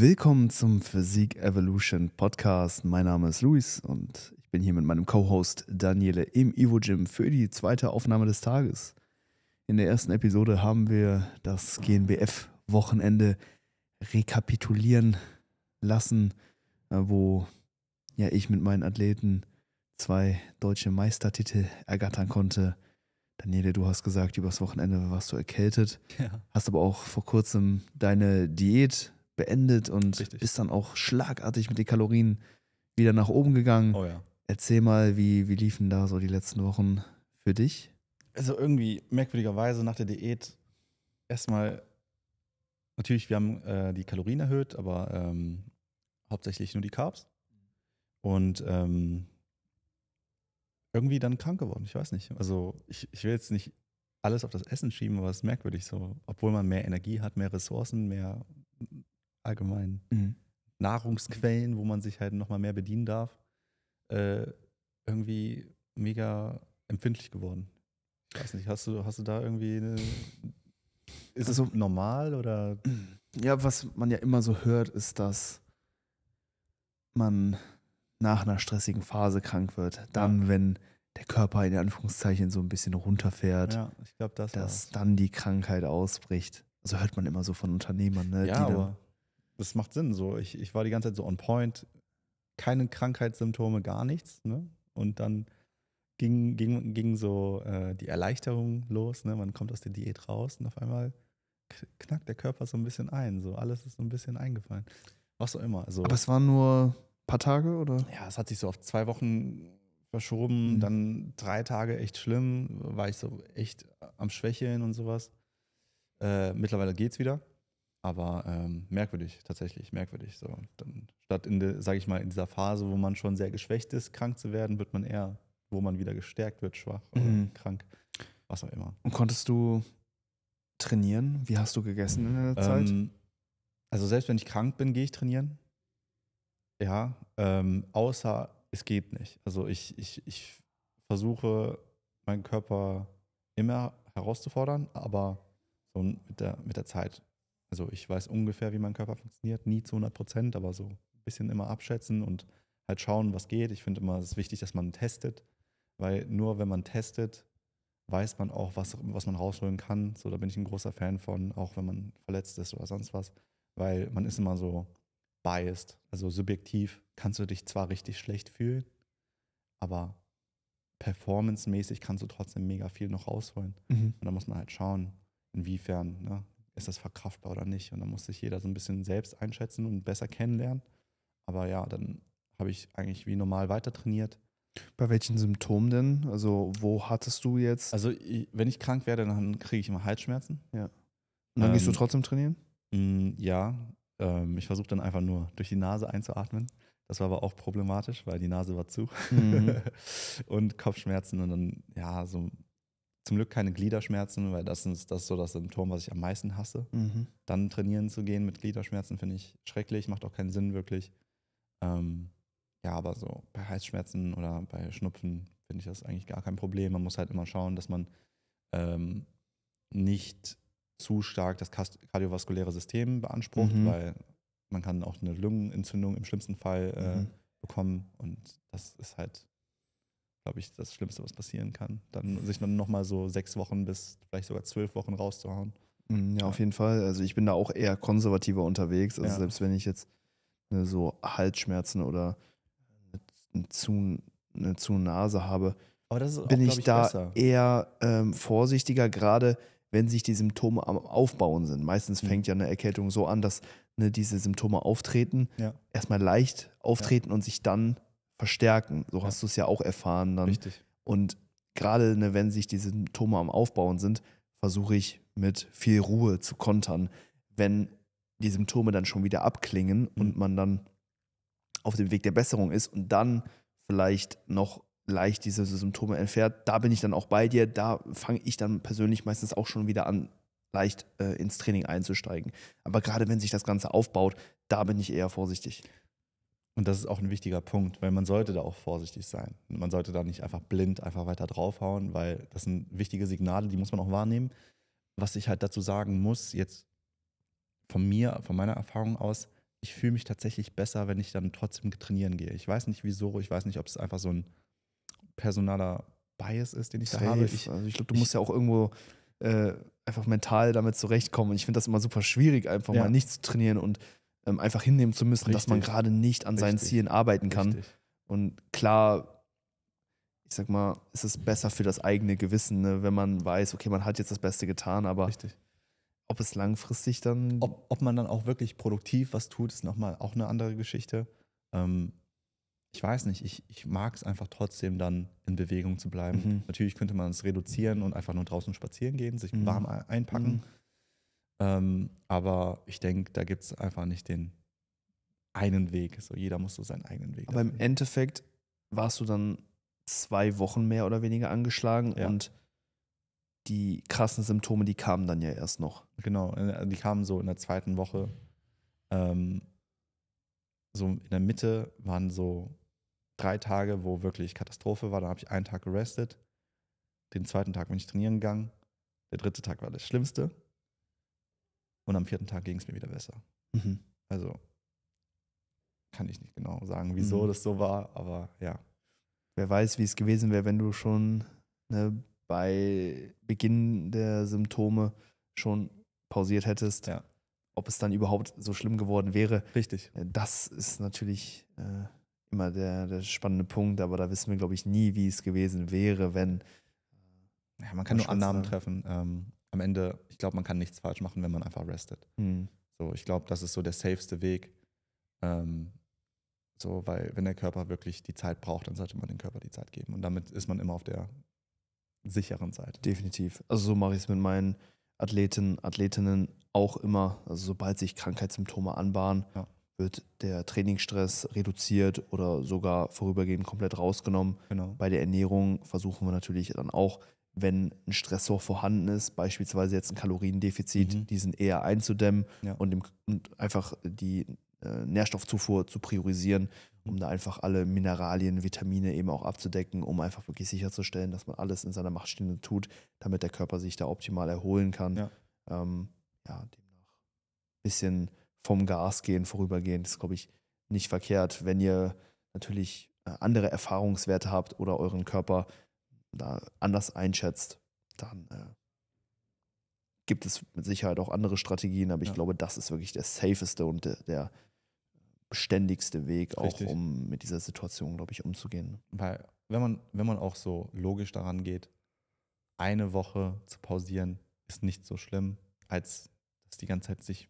Willkommen zum Physik Evolution Podcast. Mein Name ist Luis und ich bin hier mit meinem Co-Host Daniele im Evo Gym für die zweite Aufnahme des Tages. In der ersten Episode haben wir das GNBF-Wochenende rekapitulieren lassen, äh, wo ja ich mit meinen Athleten zwei deutsche Meistertitel ergattern konnte. Daniele, du hast gesagt, übers Wochenende warst du erkältet, ja. hast aber auch vor kurzem deine Diät beendet und Richtig. bist dann auch schlagartig mit den Kalorien wieder nach oben gegangen. Oh ja. Erzähl mal, wie, wie liefen da so die letzten Wochen für dich? Also irgendwie merkwürdigerweise nach der Diät erstmal, natürlich, wir haben äh, die Kalorien erhöht, aber ähm, hauptsächlich nur die Carbs. Und ähm, irgendwie dann krank geworden, ich weiß nicht. Also ich, ich will jetzt nicht alles auf das Essen schieben, aber es ist merkwürdig so. Obwohl man mehr Energie hat, mehr Ressourcen, mehr allgemein. Mhm. Nahrungsquellen, wo man sich halt nochmal mehr bedienen darf, äh, irgendwie mega empfindlich geworden. Ich weiß nicht, hast du, hast du da irgendwie eine. Ist also, es normal oder. Ja, was man ja immer so hört, ist, dass man nach einer stressigen Phase krank wird. Dann, ja. wenn der Körper in Anführungszeichen so ein bisschen runterfährt, ja, ich glaub, das dass war's. dann die Krankheit ausbricht. Also hört man immer so von Unternehmern, ne? Ja, die aber das macht Sinn. So, ich, ich war die ganze Zeit so on point, keine Krankheitssymptome, gar nichts. Ne? Und dann ging, ging, ging so äh, die Erleichterung los. Ne? Man kommt aus der Diät raus und auf einmal knackt der Körper so ein bisschen ein. So alles ist so ein bisschen eingefallen. Was auch immer. Also, Aber es waren nur ein paar Tage oder? Ja, es hat sich so auf zwei Wochen verschoben. Mhm. Dann drei Tage echt schlimm. War ich so echt am Schwächeln und sowas. Äh, mittlerweile geht's wieder. Aber ähm, merkwürdig, tatsächlich, merkwürdig. So, dann statt in de, ich mal, in dieser Phase, wo man schon sehr geschwächt ist, krank zu werden, wird man eher, wo man wieder gestärkt wird, schwach mhm. krank. Was auch immer. Und konntest du trainieren? Wie hast du gegessen in der Zeit? Ähm, also selbst wenn ich krank bin, gehe ich trainieren. Ja. Ähm, außer es geht nicht. Also ich, ich, ich versuche meinen Körper immer herauszufordern, aber so mit der, mit der Zeit also ich weiß ungefähr, wie mein Körper funktioniert, nie zu 100 Prozent, aber so ein bisschen immer abschätzen und halt schauen, was geht. Ich finde immer, es ist wichtig, dass man testet, weil nur wenn man testet, weiß man auch, was, was man rausholen kann. So, da bin ich ein großer Fan von, auch wenn man verletzt ist oder sonst was, weil man ist immer so biased, also subjektiv kannst du dich zwar richtig schlecht fühlen, aber performancemäßig kannst du trotzdem mega viel noch rausholen. Mhm. Und da muss man halt schauen, inwiefern. Ne? ist das verkraftbar oder nicht? Und dann muss sich jeder so ein bisschen selbst einschätzen und besser kennenlernen. Aber ja, dann habe ich eigentlich wie normal weiter trainiert. Bei welchen Symptomen denn? Also, wo hattest du jetzt? Also, wenn ich krank werde, dann kriege ich immer Halsschmerzen. Ja. Und dann ähm, gehst du ähm, trotzdem trainieren? Mh, mm, ja. Ähm, ich versuche dann einfach nur durch die Nase einzuatmen. Das war aber auch problematisch, weil die Nase war zu. Mhm. und Kopfschmerzen und dann, ja, so zum Glück keine Gliederschmerzen, weil das ist, das ist so das Symptom, was ich am meisten hasse. Mhm. Dann trainieren zu gehen mit Gliederschmerzen finde ich schrecklich, macht auch keinen Sinn wirklich. Ähm, ja, aber so bei Heißschmerzen oder bei Schnupfen finde ich das eigentlich gar kein Problem. Man muss halt immer schauen, dass man ähm, nicht zu stark das kardiovaskuläre System beansprucht, mhm. weil man kann auch eine Lungenentzündung im schlimmsten Fall äh, mhm. bekommen und das ist halt glaube ich, das Schlimmste, was passieren kann. Dann sich dann nochmal so sechs Wochen bis vielleicht sogar zwölf Wochen rauszuhauen. Mm, ja, auf jeden Fall. Also ich bin da auch eher konservativer unterwegs. Also ja. selbst wenn ich jetzt ne, so Halsschmerzen oder eine zu, eine zu Nase habe, auch, bin ich, ich, da besser. eher ähm, vorsichtiger, gerade wenn sich die Symptome am Aufbauen sind. Meistens mhm. fängt ja eine Erkältung so an, dass ne, diese Symptome auftreten, ja. erstmal leicht auftreten ja. und sich dann verstärken. So ja. hast du es ja auch erfahren dann. Richtig. Und gerade ne, wenn sich die Symptome am Aufbauen sind, versuche ich mit viel Ruhe zu kontern. Wenn die Symptome dann schon wieder abklingen mhm. und man dann auf dem Weg der Besserung ist und dann vielleicht noch leicht diese Symptome entfährt, da bin ich dann auch bei dir. Da fange ich dann persönlich meistens auch schon wieder an, leicht äh, ins Training einzusteigen. Aber gerade wenn sich das Ganze aufbaut, da bin ich eher vorsichtig. Und das ist auch ein wichtiger Punkt, weil man sollte da auch vorsichtig sein. Man sollte da nicht einfach blind einfach weiter draufhauen, weil das sind wichtige Signale, die muss man auch wahrnehmen. Was ich halt dazu sagen muss, jetzt von mir, von meiner Erfahrung aus, ich fühle mich tatsächlich besser, wenn ich dann trotzdem trainieren gehe. Ich weiß nicht wieso, ich weiß nicht, ob es einfach so ein personaler Bias ist, den ich Safe. da habe. Ich, also ich glaube, du ich, musst ja auch irgendwo äh, einfach mental damit zurechtkommen. Und ich finde das immer super schwierig, einfach ja. mal nicht zu trainieren und ähm, einfach hinnehmen zu müssen, Richtig. dass man gerade nicht an seinen Richtig. Zielen arbeiten kann. Richtig. Und klar, ich sag mal, ist es besser für das eigene Gewissen, ne? wenn man weiß, okay, man hat jetzt das Beste getan, aber ob es langfristig dann. Ob, ob, man dann auch wirklich produktiv was tut, ist nochmal auch eine andere Geschichte. Ähm, ich weiß nicht, ich, ich mag es einfach trotzdem dann in Bewegung zu bleiben. Mhm. Natürlich könnte man es reduzieren und einfach nur draußen spazieren gehen, sich mhm. warm einpacken. Mhm. Ähm, aber ich denke, da gibt es einfach nicht den einen Weg. So, jeder muss so seinen eigenen Weg. Aber im gehen. Endeffekt warst du dann zwei Wochen mehr oder weniger angeschlagen ja. und die krassen Symptome, die kamen dann ja erst noch. Genau, die kamen so in der zweiten Woche. Ähm, so in der Mitte waren so drei Tage, wo wirklich Katastrophe war. Da habe ich einen Tag gerestet. Den zweiten Tag bin ich trainieren gegangen. Der dritte Tag war das Schlimmste. Und am vierten Tag ging es mir wieder besser. Mhm. Also kann ich nicht genau sagen, wieso mhm. das so war, aber ja. Wer weiß, wie es gewesen wäre, wenn du schon ne, bei Beginn der Symptome schon pausiert hättest, ja. ob es dann überhaupt so schlimm geworden wäre. Richtig. Äh, das ist natürlich äh, immer der, der spannende Punkt, aber da wissen wir, glaube ich, nie, wie es gewesen wäre, wenn. Äh, ja, man kann nur Annahmen treffen. Ähm, am Ende, ich glaube, man kann nichts falsch machen, wenn man einfach restet. Mhm. So, ich glaube, das ist so der safeste Weg. Ähm, so, weil wenn der Körper wirklich die Zeit braucht, dann sollte man dem Körper die Zeit geben. Und damit ist man immer auf der sicheren Seite. Definitiv. Also so mache ich es mit meinen Athleten, Athletinnen auch immer. Also sobald sich Krankheitssymptome anbahnen, ja. wird der Trainingsstress reduziert oder sogar vorübergehend komplett rausgenommen. Genau. Bei der Ernährung versuchen wir natürlich dann auch wenn ein Stressor vorhanden ist, beispielsweise jetzt ein Kaloriendefizit, mhm. diesen eher einzudämmen ja. und, im, und, einfach die äh, Nährstoffzufuhr zu priorisieren, um da einfach alle Mineralien, Vitamine eben auch abzudecken, um einfach wirklich sicherzustellen, dass man alles in seiner Macht Stehende tut, damit der Körper sich da optimal erholen kann. Ja, ähm, ja demnach ein bisschen vom Gas gehen, vorübergehend, ist, glaube ich, nicht verkehrt, wenn ihr natürlich äh, andere Erfahrungswerte habt oder euren Körper da anders einschätzt, dann äh, gibt es mit Sicherheit auch andere Strategien, aber ich glaube, das ist wirklich der safeste und der, der beständigste Weg, auch Richtig. um mit dieser Situation, glaube ich, umzugehen. Weil, wenn man, wenn man auch so logisch daran geht, eine Woche zu pausieren, ist nicht so schlimm, als das die ganze Zeit sich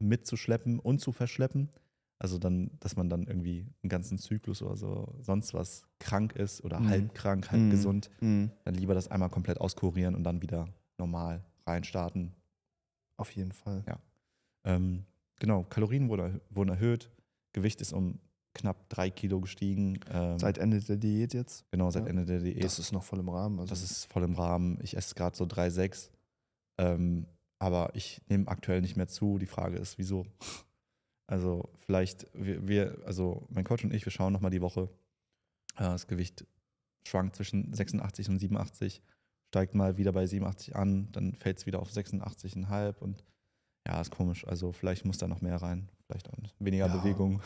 mitzuschleppen und zu verschleppen. Also dann, dass man dann irgendwie einen ganzen Zyklus oder so sonst was krank ist oder mhm. halb krank, halb mhm. gesund, mhm. dann lieber das einmal komplett auskurieren und dann wieder normal reinstarten. Auf jeden Fall. Ja. Ähm, genau, Kalorien wurde, wurden erhöht, Gewicht ist um knapp drei Kilo gestiegen. Ähm, seit Ende der Diät jetzt? Genau, seit ja. Ende der Diät. Das ist noch voll im Rahmen. Also. Das ist voll im Rahmen. Ich esse gerade so 3,6. Ähm, aber ich nehme aktuell nicht mehr zu. Die Frage ist, wieso? Also vielleicht, wir, wir also mein Coach und ich, wir schauen nochmal die Woche. Äh, das Gewicht schwankt zwischen 86 und 87, steigt mal wieder bei 87 an, dann fällt es wieder auf 86,5 und ja, ist komisch. Also vielleicht muss da noch mehr rein, vielleicht auch weniger ja, Bewegung.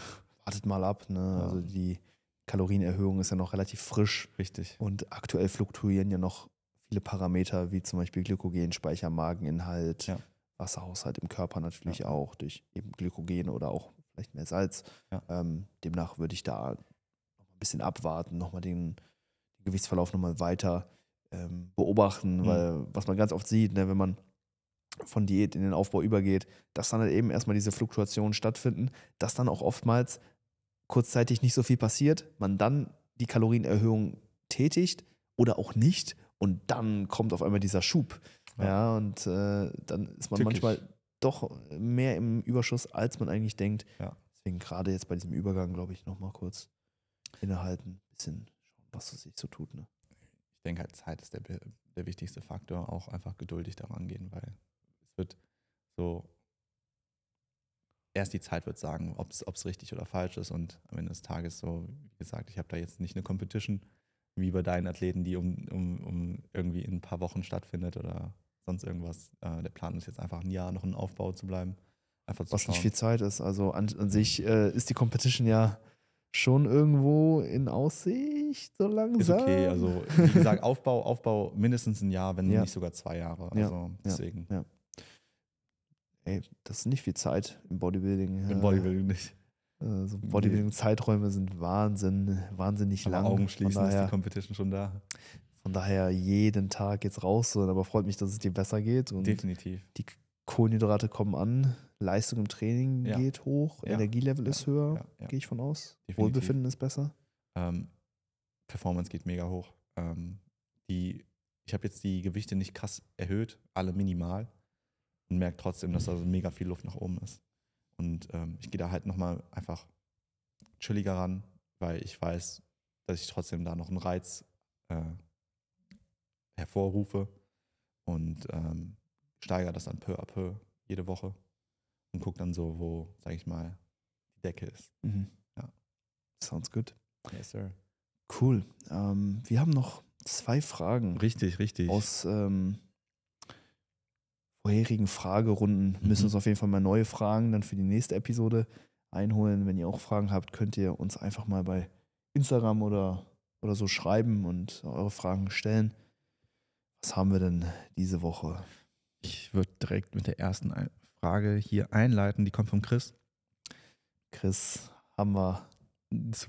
Wartet mal ab, ne? Ja. Also die Kalorienerhöhung ist ja noch relativ frisch. Richtig. Und aktuell fluktuieren ja noch viele Parameter, wie zum Beispiel Glykogenspeicher, Mageninhalt, ja. Wasserhaushalt im Körper natürlich ja. auch, durch eben Glykogen oder auch vielleicht mehr Salz. Ja. Ähm, demnach würde ich da noch ein bisschen abwarten, nochmal den, den Gewichtsverlauf nochmal weiter ähm, beobachten, mhm. weil was man ganz oft sieht, ne, wenn man von Diät in den Aufbau übergeht, dass dann halt eben erstmal diese Fluktuationen stattfinden, dass dann auch oftmals kurzzeitig nicht so viel passiert, man dann die Kalorienerhöhung tätigt oder auch nicht und dann kommt auf einmal dieser Schub. Ja, ja und äh, dann ist man Tückisch. manchmal doch mehr im Überschuss, als man eigentlich denkt. Ja. Deswegen gerade jetzt bei diesem Übergang, glaube ich, nochmal kurz innehalten, bisschen schauen, was es sich so tut. Ne? Ich denke halt, Zeit ist der, der wichtigste Faktor, auch einfach geduldig daran gehen, weil es wird so, erst die Zeit wird sagen, ob es richtig oder falsch ist und am Ende des Tages so, wie gesagt, ich habe da jetzt nicht eine Competition wie bei deinen Athleten, die um, um, um irgendwie in ein paar Wochen stattfindet oder sonst irgendwas. Äh, der Plan ist jetzt einfach ein Jahr noch im Aufbau zu bleiben. Einfach zu Was schauen. nicht viel Zeit ist. Also an, an sich äh, ist die Competition ja schon irgendwo in Aussicht, so langsam. Ist okay, also wie gesagt, Aufbau, Aufbau mindestens ein Jahr, wenn ja. nicht sogar zwei Jahre. Also ja. deswegen. Ja. Ey, das ist nicht viel Zeit im Bodybuilding. Im äh, Bodybuilding nicht. Also Bodybuilding-Zeiträume sind Wahnsinn, wahnsinnig Aber lang. Augen schließen ist die Competition schon da. Von daher jeden Tag jetzt raus, aber freut mich, dass es dir besser geht. Und Definitiv. Die Kohlenhydrate kommen an, Leistung im Training ja. geht hoch, ja. Energielevel ja. ist höher, gehe ich von aus. Definitiv. Wohlbefinden ist besser. Ähm, Performance geht mega hoch. Ähm, die, ich habe jetzt die Gewichte nicht krass erhöht, alle minimal. Und merke trotzdem, dass da also mega viel Luft nach oben ist. Und ähm, ich gehe da halt nochmal einfach chilliger ran, weil ich weiß, dass ich trotzdem da noch einen Reiz äh, hervorrufe und ähm, steigere das dann peu à peu jede Woche und gucke dann so, wo, sage ich mal, die Decke ist. Mhm. Ja. Sounds good. Yes, sir. Cool. Ähm, wir haben noch zwei Fragen. Richtig, richtig. Aus ähm, vorherigen Fragerunden mhm. müssen uns auf jeden Fall mal neue Fragen dann für die nächste Episode einholen. Wenn ihr auch Fragen habt, könnt ihr uns einfach mal bei Instagram oder, oder so schreiben und eure Fragen stellen. Was haben wir denn diese Woche? Ich würde direkt mit der ersten Frage hier einleiten. Die kommt von Chris. Chris haben wir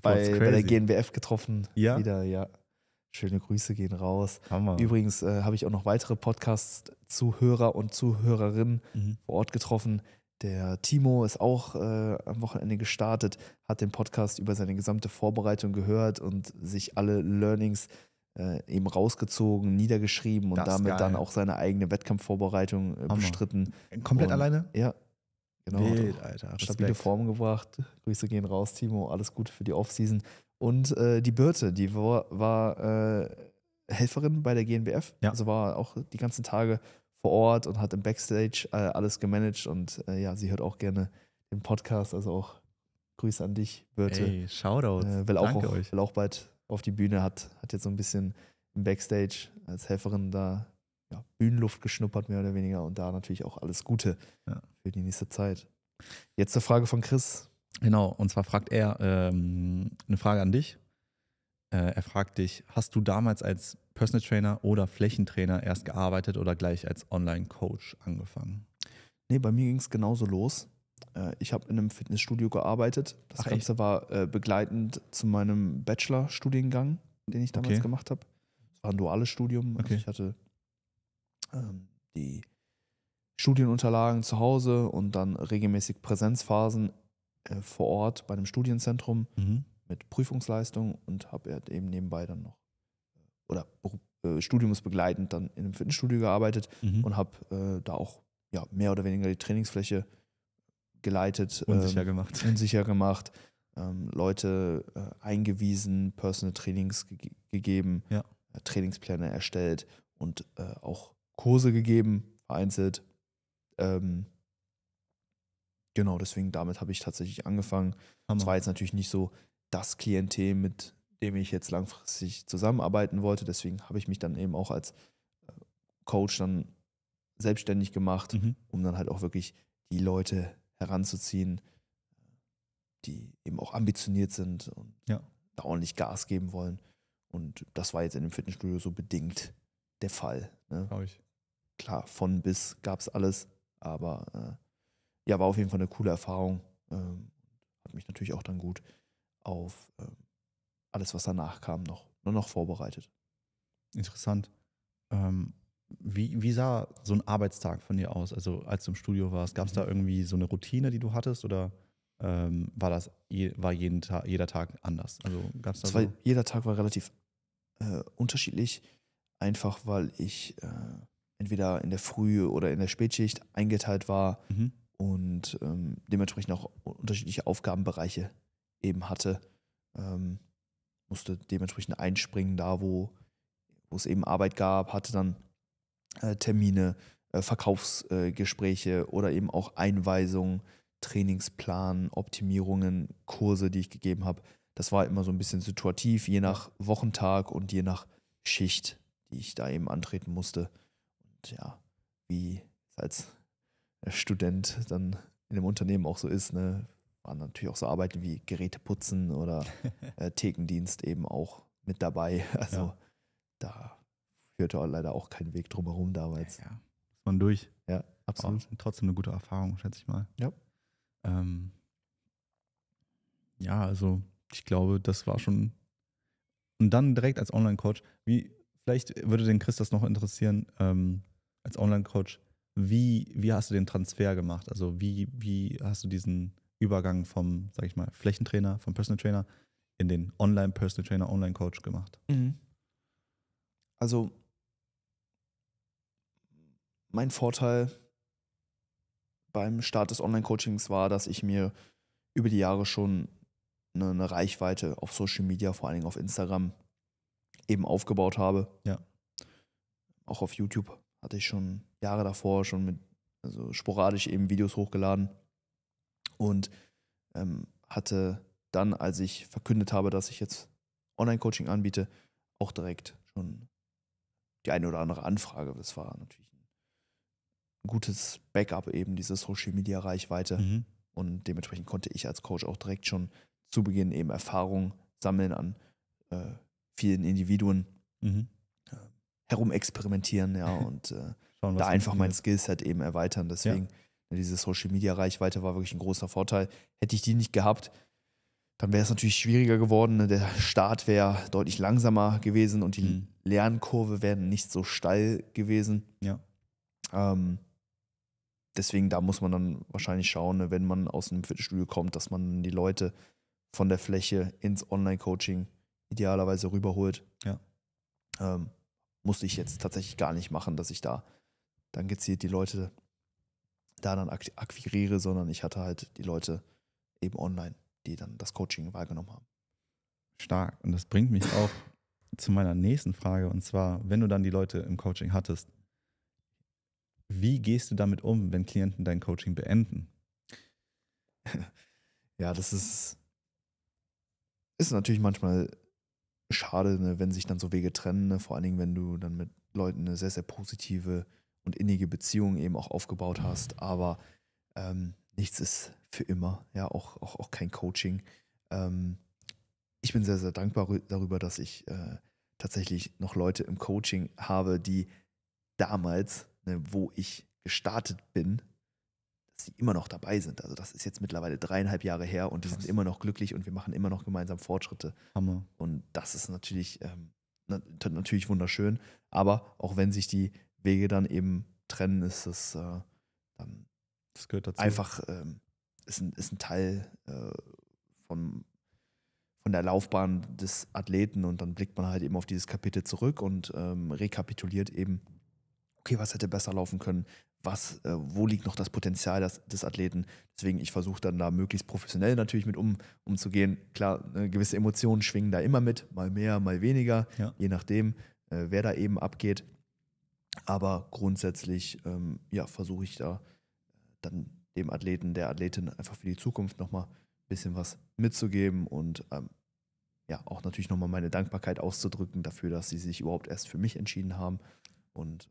bei, bei, der GNBF getroffen. Ja. Wieder, ja. Schöne Grüße gehen raus. Hammer. Übrigens äh, habe ich auch noch weitere Podcast-Zuhörer und Zuhörerinnen mhm. vor Ort getroffen. Der Timo ist auch äh, am Wochenende gestartet, hat den Podcast über seine gesamte Vorbereitung gehört und sich alle Learnings äh, äh, eben rausgezogen, niedergeschrieben und damit geil. dann auch seine eigene Wettkampfvorbereitung äh, bestritten. Komplett und, alleine? Ja. Genau. Wild, Alter. Stabile Form gebracht. Grüße gehen raus, Timo. Alles Gute für die Offseason. Und äh, die Birte, die war, war äh, Helferin bei der GNBF. Ja. Also war auch die ganzen Tage vor Ort und hat im Backstage äh, alles gemanagt. Und äh, ja, sie hört auch gerne den Podcast. Also auch Grüße an dich, Birte. Ey, Shoutout. will, auch, Danke auch, euch. will auch bald auf die Bühne, hat, hat jetzt so ein bisschen im Backstage als Helferin da ja, Bühnenluft geschnuppert, mehr oder weniger. Und da natürlich auch alles Gute ja. für die nächste Zeit. Jetzt zur Frage von Chris. Genau, und zwar fragt er ähm, eine Frage an dich. Äh, er fragt dich, hast du damals als Personal Trainer oder Flächentrainer erst gearbeitet oder gleich als Online-Coach angefangen? Nee, bei mir ging es genauso los. Äh, ich habe in einem Fitnessstudio gearbeitet. Das Ach, Ganze echt? war äh, begleitend zu meinem Bachelor-Studiengang, den ich damals okay. gemacht habe. Es war ein duales Studium. Also okay. Also ich hatte ähm, die Studienunterlagen zu Hause und dann regelmäßig Präsenzphasen äh, vor Ort bei einem Studienzentrum mhm. mit Prüfungsleistung und habe eben nebenbei dann noch äh, oder äh, studiumsbegleitend dann in einem Fitnessstudio gearbeitet mhm. und habe äh, da auch ja, mehr oder weniger die Trainingsfläche geleitet. Unsicher ähm, gemacht. Unsicher gemacht. Ähm, Leute äh, eingewiesen, Personal Trainings ge gegeben, ja. Äh, Trainingspläne erstellt und äh, auch Kurse gegeben, vereinzelt. Ähm, genau, deswegen damit habe ich tatsächlich angefangen. Hammer. Das war jetzt natürlich nicht so das Klientel, mit dem ich jetzt langfristig zusammenarbeiten wollte. Deswegen habe ich mich dann eben auch als äh, Coach dann selbstständig gemacht, mhm. um dann halt auch wirklich die Leute zu heranzuziehen, die eben auch ambitioniert sind und ja. da ordentlich Gas geben wollen. Und das war jetzt in dem Fitnessstudio so bedingt der Fall. Ne? Ich. Klar, von bis gab es alles, aber äh, ja, war auf jeden Fall eine coole Erfahrung. Ähm, hat mich natürlich auch dann gut auf ähm, alles, was danach kam, noch, nur noch vorbereitet. Interessant. Ähm, wie, wie sah so ein Arbeitstag von dir aus? Also als du im Studio warst, gab es da mhm. irgendwie so eine Routine, die du hattest oder ähm, war das je, war jeden Tag, jeder Tag anders? Also gab's da so? war, jeder Tag war relativ äh, unterschiedlich, einfach weil ich äh, entweder in der Früh- oder in der Spätschicht eingeteilt war mhm. und ähm, dementsprechend auch unterschiedliche Aufgabenbereiche eben hatte. Ähm, musste dementsprechend einspringen, da wo es eben Arbeit gab, hatte dann äh, Termine, äh, Verkaufsgespräche äh, oder eben auch Einweisungen, Trainingsplan, Optimierungen, Kurse, die ich gegeben habe. Das war immer so ein bisschen situativ, je nach Wochentag und je nach Schicht, die ich da eben antreten musste. Und ja, wie es als Student dann in einem Unternehmen auch so ist, ne, waren natürlich auch so Arbeiten wie Geräte putzen oder äh, Thekendienst eben auch mit dabei. Also ja. da führte leider auch keinen Weg drumherum damals. Ja, ja. Ist man durch. Ja, absolut. Oh, trotzdem eine gute Erfahrung, schätze ich mal. Ja. Ähm, ja, also ich glaube, das war schon. Und dann direkt als Online-Coach, wie, vielleicht würde den Chris das noch interessieren, ähm, als Online-Coach, wie, wie hast du den Transfer gemacht? Also wie, wie hast du diesen Übergang vom, sag ich mal, Flächentrainer, vom Personal Trainer in den Online-Personal Trainer, Online-Coach gemacht? Mhm. Also mein Vorteil beim Start des Online-Coachings war, dass ich mir über die Jahre schon eine, eine, Reichweite auf Social Media, vor allen Dingen auf Instagram, eben aufgebaut habe. Ja. Auch auf YouTube hatte ich schon Jahre davor schon mit, also sporadisch eben Videos hochgeladen und ähm, hatte dann, als ich verkündet habe, dass ich jetzt Online-Coaching anbiete, auch direkt schon die eine oder andere Anfrage. Das war natürlich gutes Backup eben, diese Social-Media-Reichweite. Mhm. Und dementsprechend konnte ich als Coach auch direkt schon zu Beginn eben Erfahrung sammeln an äh, vielen Individuen, mhm. äh, herumexperimentieren, ja, und äh, Schauen, da einfach mein Skillset eben erweitern. Deswegen, ja. Ne, diese Social-Media-Reichweite war wirklich ein großer Vorteil. Hätte ich die nicht gehabt, dann wäre es natürlich schwieriger geworden. Ne? Der Start wäre deutlich langsamer gewesen und die mhm. Lernkurve wäre nicht so steil gewesen. Ja. Ähm, deswegen, da muss man dann wahrscheinlich schauen, ne, wenn man aus einem Fitnessstudio kommt, dass man die Leute von der Fläche ins Online-Coaching idealerweise rüberholt. Ja. Ähm, musste ich jetzt tatsächlich gar nicht machen, dass ich da dann gezielt die Leute da dann akquiriere, sondern ich hatte halt die Leute eben online, die dann das Coaching wahrgenommen haben. Stark. Und das bringt mich auch zu meiner nächsten Frage. Und zwar, wenn du dann die Leute im Coaching hattest, wie gehst du damit um, wenn Klienten dein Coaching beenden? Ja, das ist, ist natürlich manchmal schade, ne, wenn sich dann so Wege trennen, ne, vor allen Dingen, wenn du dann mit Leuten eine sehr, sehr positive und innige Beziehung eben auch aufgebaut hast. Aber ähm, nichts ist für immer, ja, auch, auch, auch kein Coaching. Ähm, ich bin sehr, sehr dankbar darüber, dass ich äh, tatsächlich noch Leute im Coaching habe, die damals Ne, wo ich gestartet bin, dass sie immer noch dabei sind. Also das ist jetzt mittlerweile dreieinhalb Jahre her und die Krass. sind immer noch glücklich und wir machen immer noch gemeinsam Fortschritte. Hammer. Und das ist natürlich, ähm, natürlich wunderschön. Aber auch wenn sich die Wege dann eben trennen, ist das äh, dann das gehört dazu. einfach ähm, ist, ein, ist ein Teil äh, von, von der Laufbahn des Athleten und dann blickt man halt eben auf dieses Kapitel zurück und ähm, rekapituliert eben, okay, was hätte besser laufen können, was, äh, wo liegt noch das Potenzial des, des Athleten. Deswegen, ich versuche dann da möglichst professionell natürlich mit um, umzugehen. Klar, äh, gewisse Emotionen schwingen da immer mit, mal mehr, mal weniger, ja. je nachdem, äh, wer da eben abgeht. Aber grundsätzlich, ähm, ja, versuche ich da äh, dann dem Athleten, der Athletin einfach für die Zukunft nochmal ein bisschen was mitzugeben und ähm, ja, auch natürlich nochmal meine Dankbarkeit auszudrücken dafür, dass sie sich überhaupt erst für mich entschieden haben. Und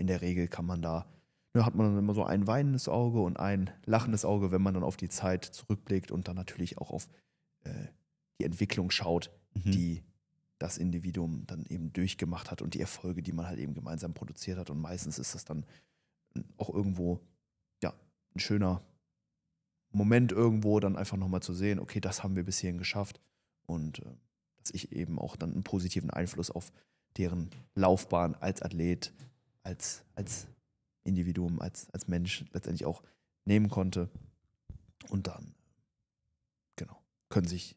in der Regel kann man da, ne, hat man dann immer so ein weinendes Auge und ein lachendes Auge, wenn man dann auf die Zeit zurückblickt und dann natürlich auch auf äh, die Entwicklung schaut, mhm. die das Individuum dann eben durchgemacht hat und die Erfolge, die man halt eben gemeinsam produziert hat. Und meistens ist das dann hm, auch irgendwo, ja, ein schöner Moment irgendwo, dann einfach nochmal zu sehen, okay, das haben wir bis hierhin geschafft und äh, dass ich eben auch dann einen positiven Einfluss auf deren Laufbahn als Athlet als, als Individuum, als, als Mensch letztendlich auch nehmen konnte. Und dann, äh, genau, können sich,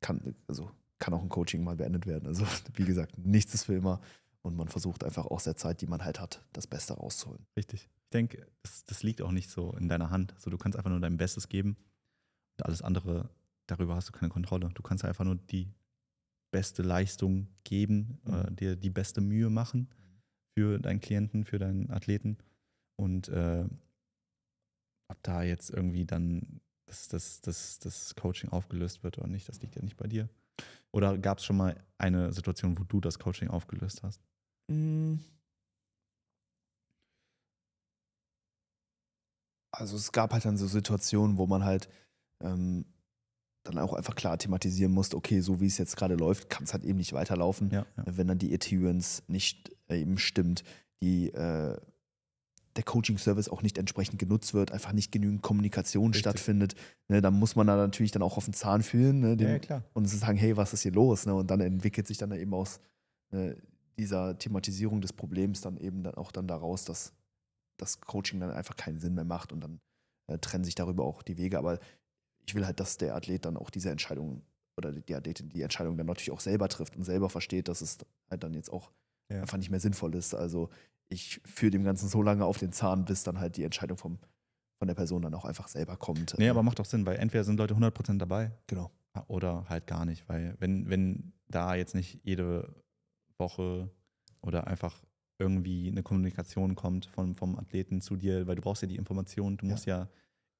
kann, also kann auch ein Coaching mal beendet werden. Also, wie gesagt, nichts ist für immer. Und man versucht einfach aus der Zeit, die man halt hat, das Beste rauszuholen. Richtig. Ich denke, das, das liegt auch nicht so in deiner Hand. Also, du kannst einfach nur dein Bestes geben. Und alles andere, darüber hast du keine Kontrolle. Du kannst einfach nur die beste Leistung geben, mhm. äh, dir die beste Mühe machen für deinen Klienten, für deinen Athleten. Und äh, ob da jetzt irgendwie dann das, das, das, das Coaching aufgelöst wird oder nicht, das liegt ja nicht bei dir. Oder gab es schon mal eine Situation, wo du das Coaching aufgelöst hast? Mm. Also es gab halt dann so Situationen, wo man halt ähm, dann auch einfach klar thematisieren musste, okay, so wie es jetzt gerade läuft, kann es halt eben nicht weiterlaufen, ja, ja. wenn dann die Adherence nicht äh, eben stimmt, die äh, der Coaching-Service auch nicht entsprechend genutzt wird, einfach nicht genügend Kommunikation Richtig. stattfindet. Ne, dann muss man da natürlich dann auch auf den Zahn fühlen ne, dem, ja, ja, und sagen, hey, was ist hier los? Ne, und dann entwickelt sich dann eben aus ne, dieser Thematisierung des Problems dann eben dann auch dann daraus, dass das Coaching dann einfach keinen Sinn mehr macht und dann äh, trennen sich darüber auch die Wege. Aber ich will halt, dass der Athlet dann auch diese Entscheidung oder die Athletin die Entscheidung dann natürlich auch selber trifft und selber versteht, dass es halt dann jetzt auch ja. einfach nicht mehr sinnvoll ist. Also ich führe dem Ganzen so lange auf den Zahn, bis dann halt die Entscheidung vom, von der Person dann auch einfach selber kommt. Nee, ähm, aber macht doch Sinn, weil entweder sind Leute 100% dabei. Genau. Ah, oder halt gar nicht, weil wenn, wenn da jetzt nicht jede Woche oder einfach irgendwie eine Kommunikation kommt vom, vom Athleten zu dir, weil du brauchst ja die Information, du musst ja, ja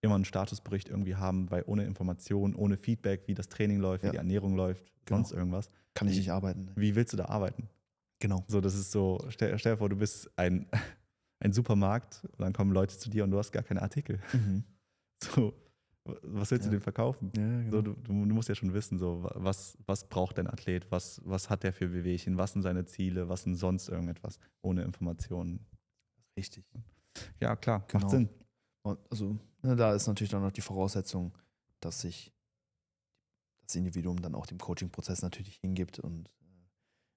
immer einen Statusbericht irgendwie haben, weil ohne Information, ohne Feedback, wie das Training läuft, ja. wie die Ernährung läuft, genau. sonst irgendwas. Kann ich nicht arbeiten. Wie willst du da arbeiten? Genau. So, das ist so, stell, stell dir vor, du bist ein, ein Supermarkt und dann kommen Leute zu dir und du hast gar keine Artikel. Mhm. So, was willst ja. du denn verkaufen? Ja, genau. so, du, du, musst ja schon wissen, so, was, was braucht dein Athlet, was, was hat der für Wehwehchen, was sind seine Ziele, was sind sonst irgendetwas, ohne Informationen. Richtig. Ja, klar, genau. macht Sinn. Und also, ne, da ist natürlich dann noch die Voraussetzung, dass sich das Individuum dann auch dem Coaching-Prozess natürlich hingibt und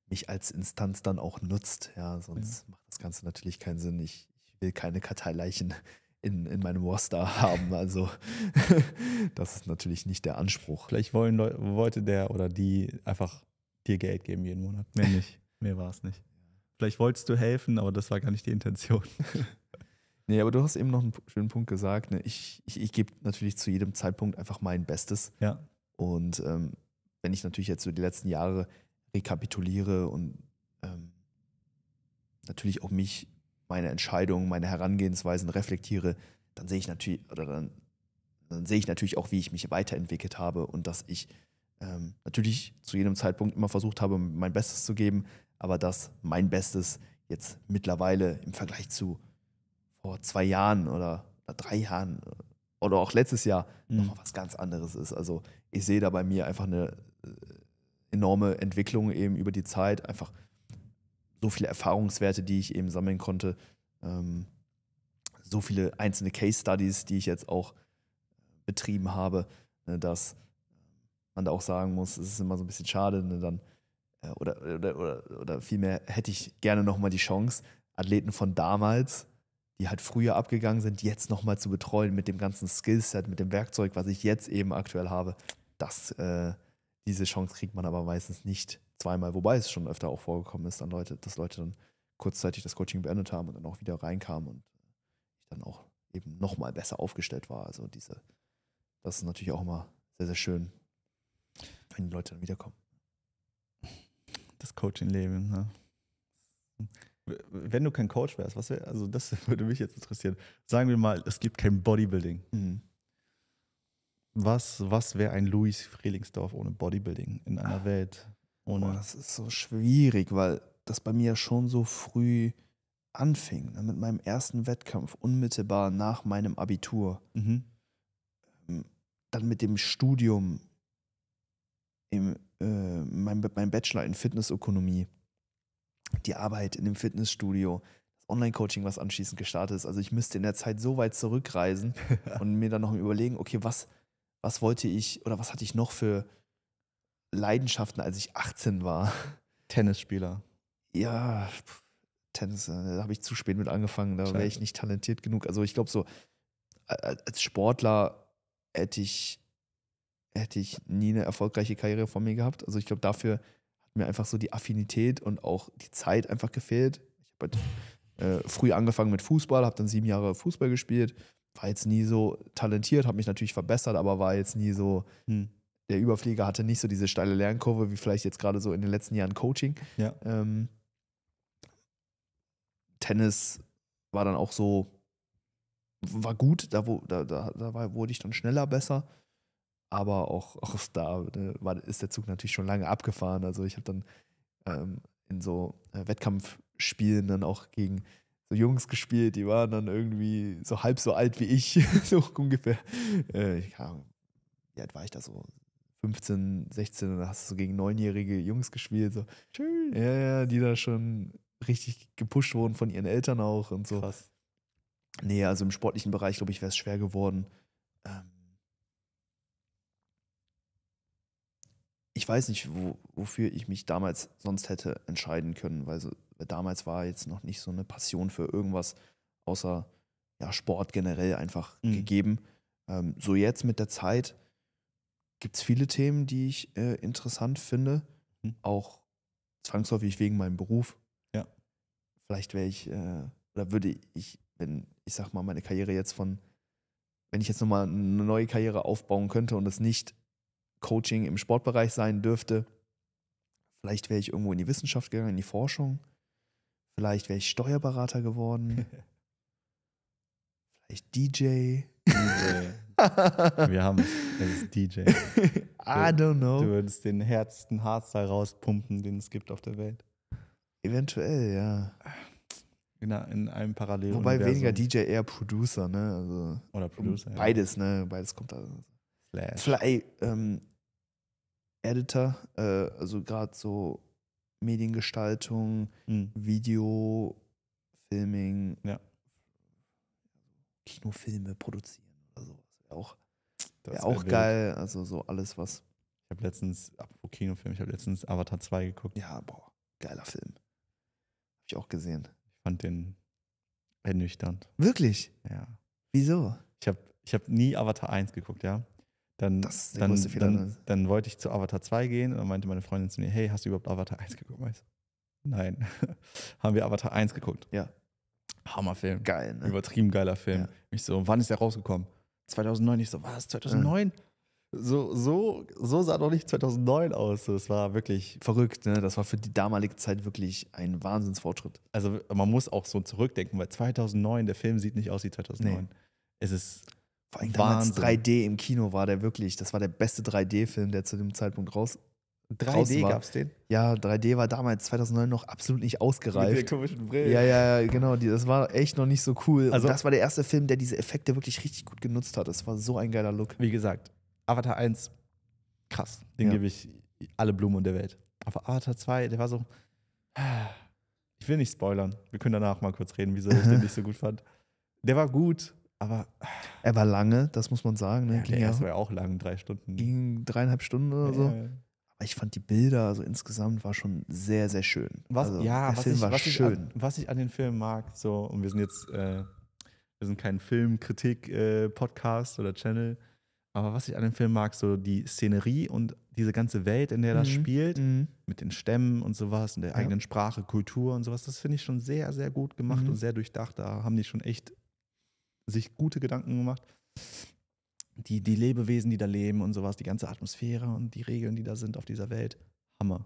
mich als Instanz dann auch nutzt. Ja, sonst ja. macht das Ganze natürlich keinen Sinn. Ich, ich will keine Karteileichen in, in meinem Warstar haben. Also das ist natürlich nicht der Anspruch. Vielleicht wollen Leute, wollte der oder die einfach dir Geld geben jeden Monat. Mehr nicht. Mehr war es nicht. Vielleicht wolltest du helfen, aber das war gar nicht die Intention. nee, aber du hast eben noch einen schönen Punkt gesagt. Ne? Ich, ich, ich gebe natürlich zu jedem Zeitpunkt einfach mein Bestes. Ja. Und ähm, wenn ich natürlich jetzt so die letzten Jahre rekapituliere und ähm, natürlich auch mich, meine Entscheidungen, meine Herangehensweisen reflektiere, dann sehe ich natürlich, oder dann, dann sehe ich natürlich auch, wie ich mich weiterentwickelt habe und dass ich ähm, natürlich zu jedem Zeitpunkt immer versucht habe, mein Bestes zu geben, aber dass mein Bestes jetzt mittlerweile im Vergleich zu vor zwei Jahren oder, oder drei Jahren äh, oder auch letztes Jahr mhm. nochmal was ganz anderes ist. Also ich sehe da bei mir einfach eine äh, enorme Entwicklung eben über die Zeit, einfach so viele Erfahrungswerte, die ich eben sammeln konnte, ähm, so viele einzelne Case Studies, die ich jetzt auch äh, betrieben habe, ne, dass man da auch sagen muss, es ist immer so ein bisschen schade, ne, dann äh, oder, oder, oder, oder vielmehr hätte ich gerne nochmal die Chance, Athleten von damals, die halt früher abgegangen sind, jetzt nochmal zu betreuen mit dem ganzen Skillset, mit dem Werkzeug, was ich jetzt eben aktuell habe. Das äh, diese Chance kriegt man aber meistens nicht zweimal, wobei es schon öfter auch vorgekommen ist, dann Leute, dass Leute dann kurzzeitig das Coaching beendet haben und dann auch wieder reinkamen und ich dann auch eben nochmal besser aufgestellt war. Also diese, das ist natürlich auch immer sehr, sehr schön, wenn die Leute dann wiederkommen. Das Coaching-Leben, ne? Wenn du kein Coach wärst, was wär, also das würde mich jetzt interessieren. Sagen wir mal, es gibt kein Bodybuilding. Mhm was, was wäre ein Louis Frelingsdorf ohne Bodybuilding in einer Ach, Welt? Ohne boah, das ist so schwierig, weil das bei mir schon so früh anfing, ne, mit meinem ersten Wettkampf unmittelbar nach meinem Abitur. Mhm. Ähm, dann mit dem Studium, im, äh, mein, mein Bachelor in Fitnessökonomie, die Arbeit in dem Fitnessstudio, das Online-Coaching, was anschließend gestartet ist. Also ich müsste in der Zeit so weit zurückreisen und mir dann noch überlegen, okay, was, was wollte ich oder was hatte ich noch für Leidenschaften, als ich 18 war? Tennisspieler. Ja, Tennis, äh, da habe ich zu spät mit angefangen, da wäre ich nicht talentiert genug. Also ich glaube so, als Sportler hätte ich, hätte ich nie eine erfolgreiche Karriere vor mir gehabt. Also ich glaube, dafür hat mir einfach so die Affinität und auch die Zeit einfach gefehlt. Ich habe halt, äh, früh angefangen mit Fußball, habe dann sieben Jahre Fußball gespielt, war jetzt nie so talentiert, habe mich natürlich verbessert, aber war jetzt nie so, hm. der Überflieger hatte nicht so diese steile Lernkurve, wie vielleicht jetzt gerade so in den letzten Jahren Coaching. Ja. Ähm, Tennis war dann auch so, war gut, da, wo, da, da, da war, wurde ich dann schneller besser. Aber auch, auch da äh, war, ist der Zug natürlich schon lange abgefahren. Also ich habe dann ähm, in so äh, Wettkampfspielen dann auch gegen so Jungs gespielt, die waren dann irgendwie so halb so alt wie ich, so ungefähr. Äh, ja, wie alt war ich da so? 15, 16 und da hast du so gegen neunjährige Jungs gespielt. So. Tschüss. Ja, ja, die da schon richtig gepusht wurden von ihren Eltern auch und so. Krass. Nee, also im sportlichen Bereich, glaube ich, wäre es schwer geworden. Ähm, ich weiß nicht, wo, wofür ich mich damals sonst hätte entscheiden können, weil so, damals war jetzt noch nicht so eine Passion für irgendwas außer ja, Sport generell einfach mhm. gegeben. Ähm, so jetzt mit der Zeit gibt es viele Themen, die ich äh, interessant finde, mhm. auch zwangsläufig wegen meinem Beruf. Ja. Vielleicht wäre ich, äh, oder würde ich, wenn ich sag mal, meine Karriere jetzt von, wenn ich jetzt nochmal eine neue Karriere aufbauen könnte und es nicht Coaching im Sportbereich sein dürfte. Vielleicht wäre ich irgendwo in die Wissenschaft gegangen, in die Forschung. Vielleicht wäre ich Steuerberater geworden. Vielleicht DJ. DJ. Wir haben es. ist DJ. I don't know. Du würdest den härtesten Hardstyle rauspumpen, den es gibt auf der Welt. Eventuell, ja. In, in einem Parallel. Wobei weniger DJ eher Producer, ne? Also Oder Producer. Beides, ja. ne? Beides kommt da. Slash. Fly, ähm, Editor, äh, also gerade so Mediengestaltung, mhm. Video, Filming, ja. Kinofilme produzieren oder sowas. Wäre auch, wär auch geil. Also so alles, was. Ich habe letztens, apropos Kinofilm, ich habe letztens Avatar 2 geguckt. Ja, boah, geiler Film. Hab ich auch gesehen. Ich fand den ernüchternd. Wirklich? Ja. Wieso? Ich habe ich hab nie Avatar 1 geguckt, ja. Dann, das ist der dann, Fehler. Dann, dann, wollte ich zu Avatar 2 gehen und dann meinte meine Freundin zu mir, hey, hast du überhaupt Avatar 1 geguckt? Ich so, Nein. Haben wir Avatar 1 geguckt. Ja. Hammerfilm. Geil, ne? Übertrieben geiler Film. Ja. Ich so, wann ist der rausgekommen? 2009. Ich so, was? 2009? Ja. So, so, so sah doch nicht 2009 aus. Das war wirklich verrückt. Ne? Das war für die damalige Zeit wirklich ein Wahnsinnsfortschritt. Also man muss auch so zurückdenken, weil 2009, der Film sieht nicht aus wie 2009. Nee. Es ist vor allem damals Wahnsinn. 3D im Kino war der wirklich, das war der beste 3D-Film, der zu dem Zeitpunkt raus, 3D gab es den? Ja, 3D war damals 2009 noch absolut nicht ausgereift. Mit der komischen Brille. Ja, ja, genau. Die, das war echt noch nicht so cool. Also, und das war der erste Film, der diese Effekte wirklich richtig gut genutzt hat. Das war so ein geiler Look. Wie gesagt, Avatar 1, krass. Den ja. gebe ich alle Blumen der Welt. Aber Avatar 2, der war so. Ich will nicht spoilern. Wir können danach mal kurz reden, wieso ich den nicht so gut fand. Der war gut, aber er war lange, das muss man sagen. Ne? Ja, ging der erste war ja auch lang, drei Stunden. Ging dreieinhalb Stunden oder so. Ja. Aber ich fand die Bilder, also insgesamt, war schon sehr, sehr schön. Was, also, ja, was ich, was schön. Ich an, was ich an den Film mag, so, und wir sind jetzt, äh, wir sind kein Filmkritik-Podcast äh, oder Channel, aber was ich an dem Film mag, so die Szenerie und diese ganze Welt, in der das mhm. spielt, mhm. mit den Stämmen und sowas und der ja. eigenen Sprache, Kultur und sowas, das finde ich schon sehr, sehr gut gemacht mhm. und sehr durchdacht. Da haben die schon echt sich gute Gedanken gemacht. Die, die Lebewesen, die da leben und sowas, die ganze Atmosphäre und die Regeln, die da sind auf dieser Welt. Hammer.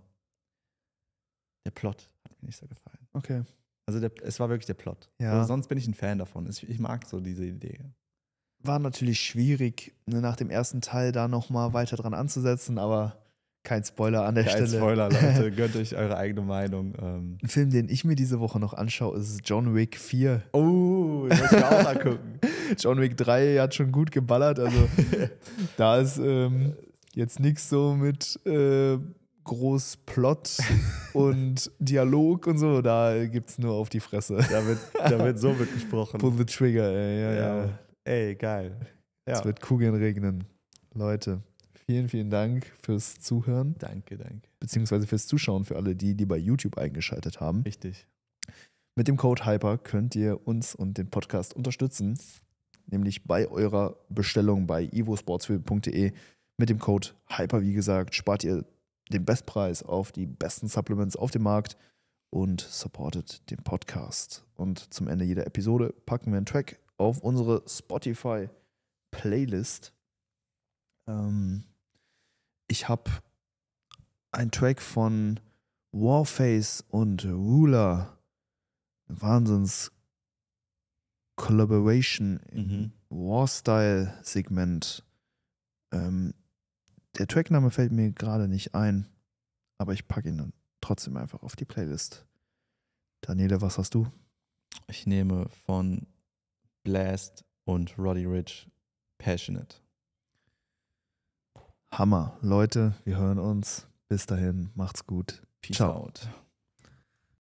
Der Plot hat mir nicht so gefallen. Okay. Also der, es war wirklich der Plot. Ja. Also sonst bin ich ein Fan davon. Ich, ich mag so diese Idee. War natürlich schwierig, ne, nach dem ersten Teil da nochmal weiter dran anzusetzen, aber kein Spoiler an der Kein Stelle. Kein Spoiler, Leute. Gönnt euch eure eigene Meinung. Ähm. Ein Film, den ich mir diese Woche noch anschaue, ist John Wick 4. Oh, das muss ich auch mal gucken. John Wick 3 hat schon gut geballert. Also, da ist ähm, jetzt nichts so mit äh, groß Plot und Dialog und so. Da gibt es nur auf die Fresse. Da wird, da wird so mitgesprochen. Pull the trigger, ey. Ja, ja. ja. Ey, geil. Ja. Es wird Kugeln regnen. Leute. Vielen, vielen Dank fürs Zuhören. Danke, danke. Beziehungsweise fürs Zuschauen für alle die, die bei YouTube eingeschaltet haben. Richtig. Mit dem Code Hyper könnt ihr uns und den Podcast unterstützen, nämlich bei eurer Bestellung bei ivosportsfilm.de. Mit dem Code Hyper, wie gesagt, spart ihr den Bestpreis auf die besten Supplements auf dem Markt und supportet den Podcast. Und zum Ende jeder Episode packen wir einen Track auf unsere Spotify-Playlist. Ähm, ich habe einen Track von Warface und Ruler, Wahnsinns Collaboration mhm. war segment Ähm, der Trackname fällt mir gerade nicht ein, aber ich packe ihn dann trotzdem einfach auf die Playlist. Daniele, was hast du? Ich nehme von Blast und Roddy Rich Passionate. Hammer. Leute, wir hören uns. Bis dahin, macht's gut. Peace Ciao. out.